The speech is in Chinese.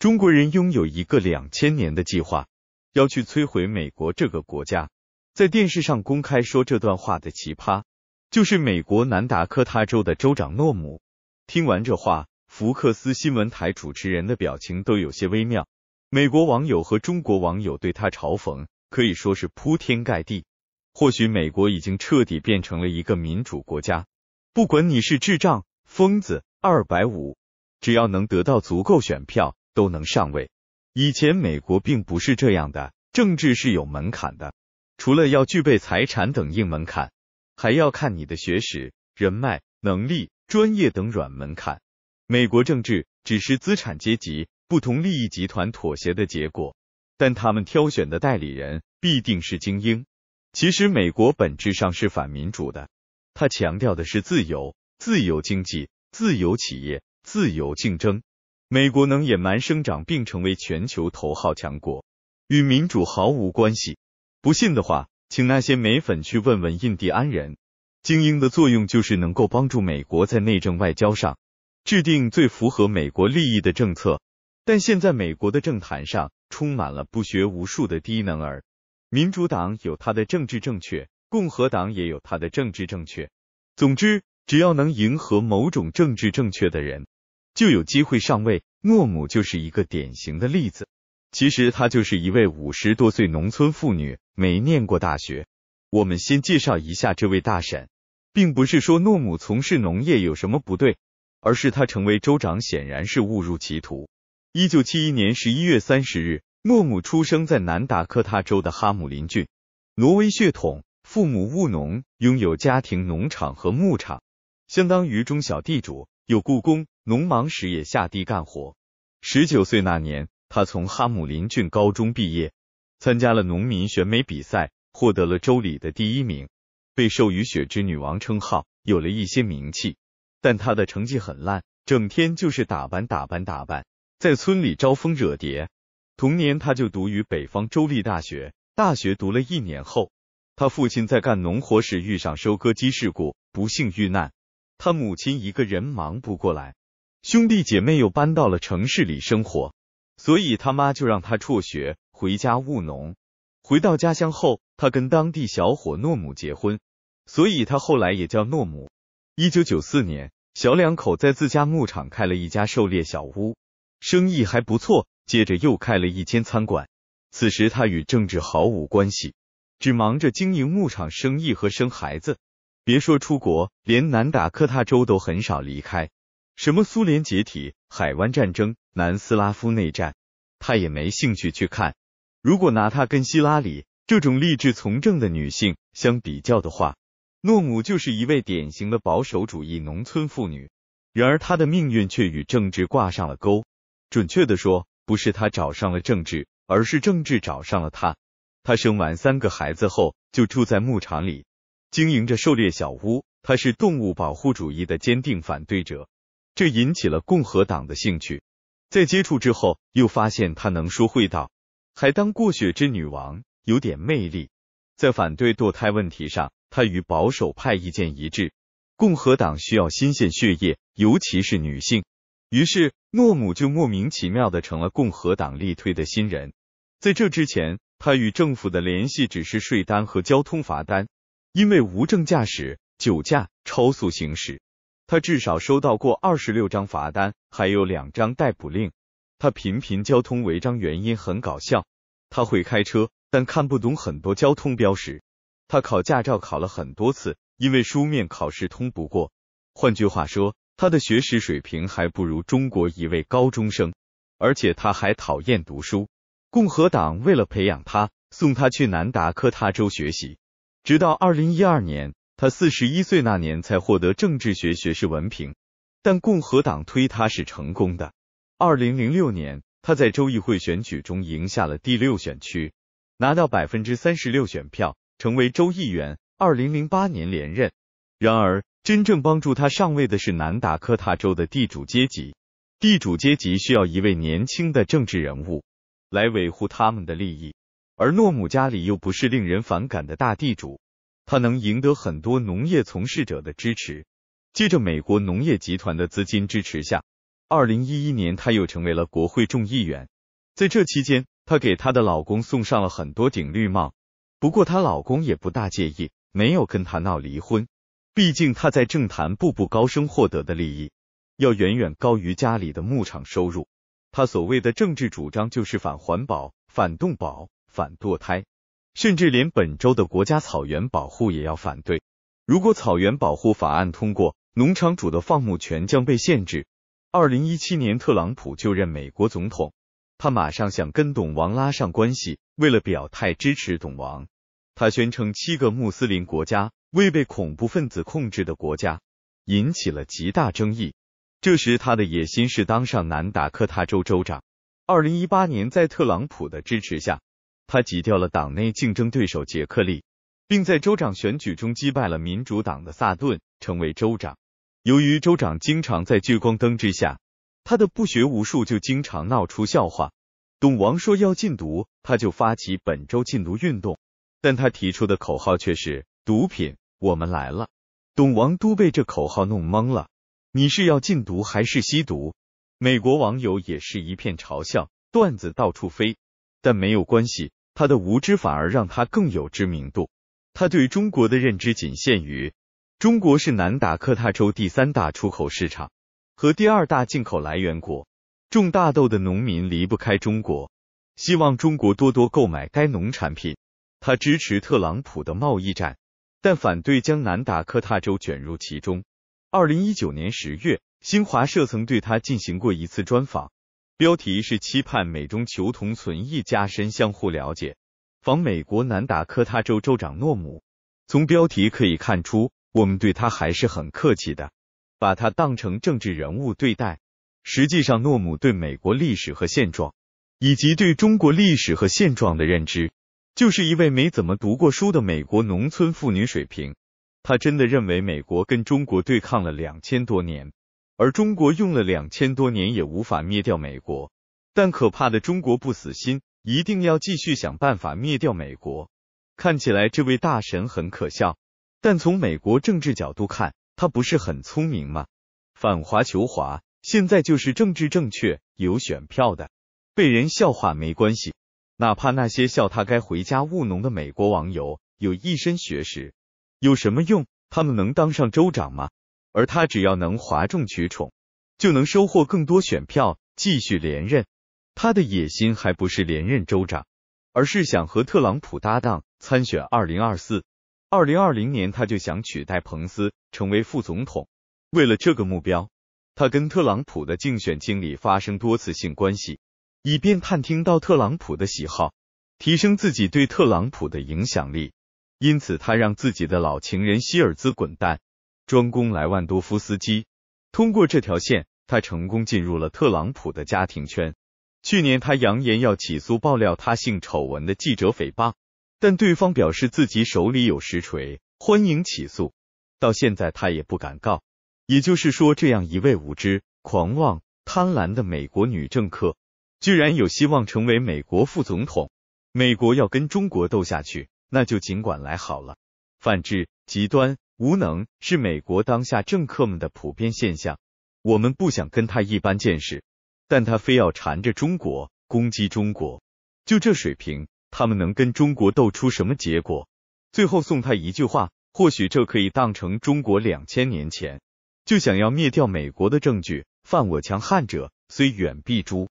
中国人拥有一个两千年的计划，要去摧毁美国这个国家。在电视上公开说这段话的奇葩，就是美国南达科他州的州长诺姆。听完这话，福克斯新闻台主持人的表情都有些微妙。美国网友和中国网友对他嘲讽可以说是铺天盖地。或许美国已经彻底变成了一个民主国家，不管你是智障、疯子、二百五，只要能得到足够选票。都能上位。以前美国并不是这样的，政治是有门槛的，除了要具备财产等硬门槛，还要看你的学识、人脉、能力、专业等软门槛。美国政治只是资产阶级不同利益集团妥协的结果，但他们挑选的代理人必定是精英。其实，美国本质上是反民主的，它强调的是自由、自由经济、自由企业、自由竞争。美国能野蛮生长并成为全球头号强国，与民主毫无关系。不信的话，请那些美粉去问问印第安人。精英的作用就是能够帮助美国在内政外交上制定最符合美国利益的政策。但现在美国的政坛上充满了不学无术的低能儿。民主党有他的政治正确，共和党也有他的政治正确。总之，只要能迎合某种政治正确的人，就有机会上位。诺姆就是一个典型的例子。其实他就是一位五十多岁农村妇女，没念过大学。我们先介绍一下这位大婶，并不是说诺姆从事农业有什么不对，而是他成为州长显然是误入歧途。一九七一年十一月三十日，诺姆出生在南达科他州的哈姆林郡，挪威血统，父母务农，拥有家庭农场和牧场，相当于中小地主，有雇工。农忙时也下地干活。十九岁那年，他从哈姆林郡高中毕业，参加了农民选美比赛，获得了州里的第一名，被授予“雪之女王”称号，有了一些名气。但他的成绩很烂，整天就是打扮打扮打扮，在村里招蜂惹蝶。同年，他就读于北方州立大学。大学读了一年后，他父亲在干农活时遇上收割机事故，不幸遇难。他母亲一个人忙不过来。兄弟姐妹又搬到了城市里生活，所以他妈就让他辍学回家务农。回到家乡后，他跟当地小伙诺姆结婚，所以他后来也叫诺姆。一九九四年，小两口在自家牧场开了一家狩猎小屋，生意还不错。接着又开了一间餐馆。此时他与政治毫无关系，只忙着经营牧场生意和生孩子。别说出国，连南达科他州都很少离开。什么苏联解体、海湾战争、南斯拉夫内战，他也没兴趣去看。如果拿他跟希拉里这种励志从政的女性相比较的话，诺姆就是一位典型的保守主义农村妇女。然而，她的命运却与政治挂上了钩。准确的说，不是她找上了政治，而是政治找上了她。她生完三个孩子后，就住在牧场里，经营着狩猎小屋。她是动物保护主义的坚定反对者。这引起了共和党的兴趣，在接触之后，又发现她能说会道，还当过雪之女王，有点魅力。在反对堕胎问题上，她与保守派意见一致。共和党需要新鲜血液，尤其是女性。于是，诺姆就莫名其妙的成了共和党力推的新人。在这之前，他与政府的联系只是税单和交通罚单，因为无证驾驶、酒驾、超速行驶。他至少收到过二十六张罚单，还有两张逮捕令。他频频交通违章，原因很搞笑。他会开车，但看不懂很多交通标识。他考驾照考了很多次，因为书面考试通不过。换句话说，他的学识水平还不如中国一位高中生，而且他还讨厌读书。共和党为了培养他，送他去南达科他州学习，直到二零一二年。他四十一岁那年才获得政治学学士文凭，但共和党推他是成功的。二零零六年，他在州议会选举中赢下了第六选区，拿到百分之三十六选票，成为州议员。二零零八年连任。然而，真正帮助他上位的是南达科他州的地主阶级。地主阶级需要一位年轻的政治人物来维护他们的利益，而诺姆家里又不是令人反感的大地主。他能赢得很多农业从事者的支持，借着美国农业集团的资金支持下，二零一一年他又成为了国会众议员。在这期间，他给她的老公送上了很多顶绿帽，不过她老公也不大介意，没有跟她闹离婚。毕竟他在政坛步步高升获得的利益，要远远高于家里的牧场收入。他所谓的政治主张就是反环保、反动保、反堕胎。甚至连本州的国家草原保护也要反对。如果草原保护法案通过，农场主的放牧权将被限制。二零一七年，特朗普就任美国总统，他马上想跟董王拉上关系。为了表态支持董王，他宣称七个穆斯林国家未被恐怖分子控制的国家，引起了极大争议。这时，他的野心是当上南达科他州州长。二零一八年，在特朗普的支持下。他挤掉了党内竞争对手杰克利，并在州长选举中击败了民主党的萨顿，成为州长。由于州长经常在聚光灯之下，他的不学无术就经常闹出笑话。董王说要禁毒，他就发起本周禁毒运动，但他提出的口号却是“毒品，我们来了”。董王都被这口号弄懵了，你是要禁毒还是吸毒？美国网友也是一片嘲笑，段子到处飞，但没有关系。他的无知反而让他更有知名度。他对中国的认知仅限于：中国是南达科他州第三大出口市场和第二大进口来源国，种大豆的农民离不开中国，希望中国多多购买该农产品。他支持特朗普的贸易战，但反对将南达科他州卷入其中。二零一九年十月，新华社曾对他进行过一次专访。标题是期盼美中求同存异，加深相互了解。访美国南达科他州州长诺姆。从标题可以看出，我们对他还是很客气的，把他当成政治人物对待。实际上，诺姆对美国历史和现状，以及对中国历史和现状的认知，就是一位没怎么读过书的美国农村妇女水平。他真的认为美国跟中国对抗了两千多年。而中国用了两千多年也无法灭掉美国，但可怕的中国不死心，一定要继续想办法灭掉美国。看起来这位大神很可笑，但从美国政治角度看，他不是很聪明吗？反华求华，现在就是政治正确，有选票的，被人笑话没关系。哪怕那些笑他该回家务农的美国网友有一身学识，有什么用？他们能当上周长吗？而他只要能哗众取宠，就能收获更多选票，继续连任。他的野心还不是连任州长，而是想和特朗普搭档参选2024。2020年他就想取代彭斯成为副总统。为了这个目标，他跟特朗普的竞选经理发生多次性关系，以便探听到特朗普的喜好，提升自己对特朗普的影响力。因此，他让自己的老情人希尔兹滚蛋。专攻莱万多夫斯基。通过这条线，他成功进入了特朗普的家庭圈。去年，他扬言要起诉爆料他性丑闻的记者诽谤，但对方表示自己手里有实锤，欢迎起诉。到现在，他也不敢告。也就是说，这样一位无知、狂妄、贪婪的美国女政客，居然有希望成为美国副总统。美国要跟中国斗下去，那就尽管来好了。反制极端。无能是美国当下政客们的普遍现象。我们不想跟他一般见识，但他非要缠着中国，攻击中国。就这水平，他们能跟中国斗出什么结果？最后送他一句话，或许这可以当成中国两千年前就想要灭掉美国的证据：犯我强汉者，虽远必诛。